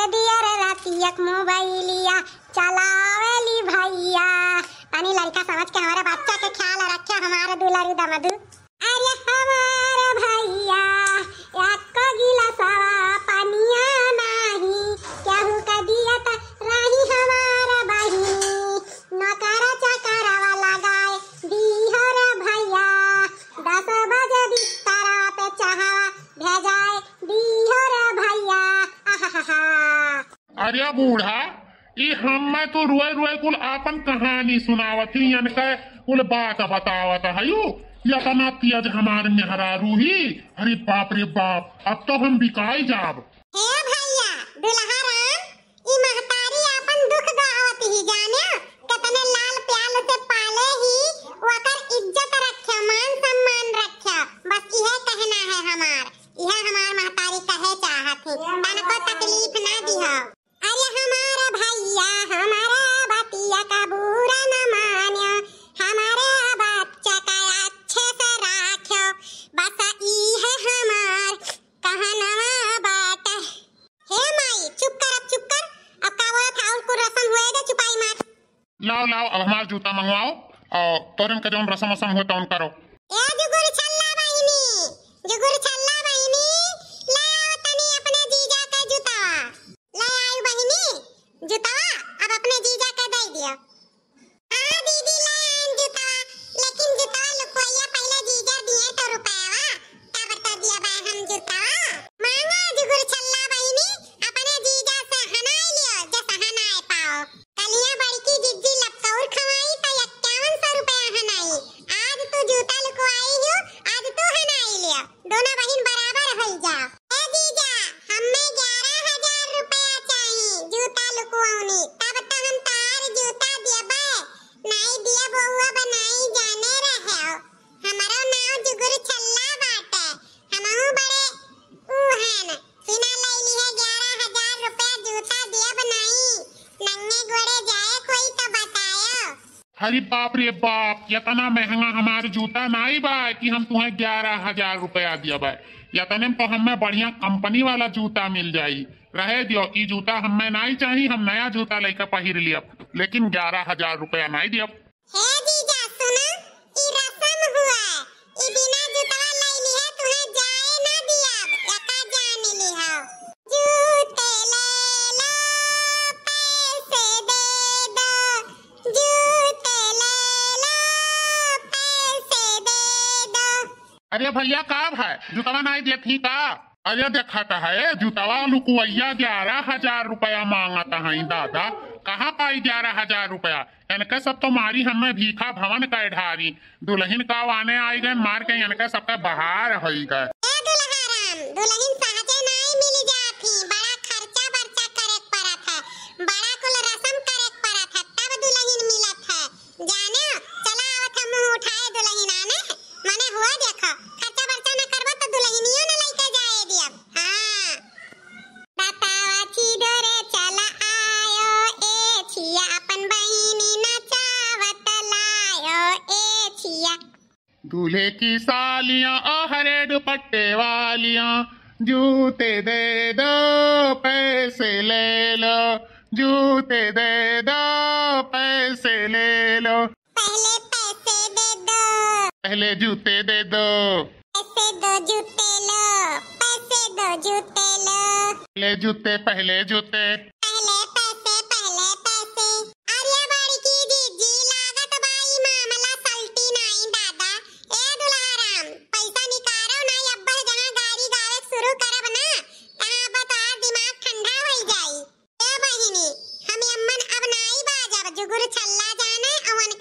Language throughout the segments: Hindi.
कर दिया रतियक मोबाइलिया चलावेली भैया पानी लड़का समझ के हमारे बच्चा के ख्याल रखे हमारे दुलारू दमदू अरे हमारा भैया अरे बूढ़ा हम मैं तो रोए रोए कुल आपन कहानी सुनावती यानी कुल बात बतावत हयु यतना पियज हमार मेहरा रूही अरे बाप रे बाप अब तो हम बिकाई जाब हे भैया दुल्हा लाओ लाओ अब हमारा जूता मंगवाओ और तोरन का जो रसम वसम हो तो उन करो अरे बाप रे बाप इतना महंगा हमारे जूता ना ही बाय कि हम तुम्हें ग्यारह हजार रुपया दिया बाय इतने तो हमें बढ़िया कंपनी वाला जूता मिल जायी रहे दियो की जूता हमें ना ही चाहिए हम नया जूता लेकर पहिर लिया लेकिन ग्यारह हजार रुपया ही दिया अरे भैया का भाई जूतावा नहीं देखी का अरे देखा था है जूतावा लुकुआया ग्यारह हजार रुपया मांगा था है दादा कहाँ पाई ग्यारह हजार रुपया इनके सब तो मारी हमने भीखा भवन का ढारी दुल्हन का आने आई गए मार के इनके सबका बहार हो गए दूल्हे की सालियां आहरे दुपट्टे वालियां जूते दे दो पैसे ले लो जूते दे दो पैसे ले लो पहले पैसे दे दो पहले जूते दे दो पैसे दो जूते लो पैसे दो जूते लो पहले जूते पहले जूते ರಾಜಾನ ಅವನ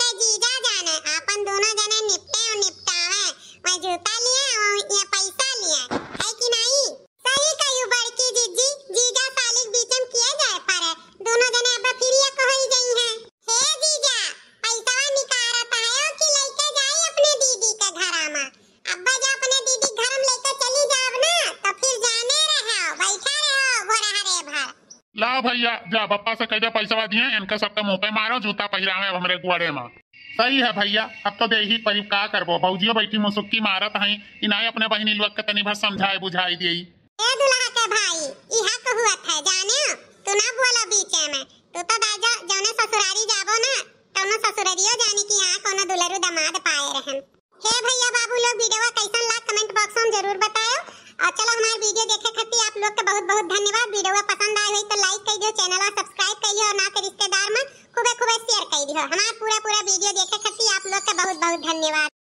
ला भैया जा पप्पा से कह दे पैसा दिए इनके सबके मुंह पे मारो जूता पहरावे अब हमरे गुआड़े में सही है भैया अब तो दे ही करीब का करबो भौजियो बैठी मुसुक्की मारत है इनाय अपने बहनी लोग के तनी भर समझाए बुझाई देई ए दुल्हा के भाई इहा तो हुआ था जाने तू ना बोला बीच में तू तो दाजा जाने ससुरारी जाबो ना तौनो ससुररियो जाने की यहां कोनो दुलरु दामाद पाए रहन हे भैया बाबू लोग वीडियो कैसा लाग कमेंट बॉक्स में जरूर बताओ और चलो हमारे वीडियो देखे खातिर आप लोग का बहुत बहुत धन्यवाद वीडियो पसंद आई हुई तो लाइक कर दियो चैनल और सब्सक्राइब कर लियो और ना के रिश्तेदार में खूबे खूबे शेयर कर दियो हमारा पूरा पूरा वीडियो देखे खातिर आप लोग का बहुत बहुत धन्यवाद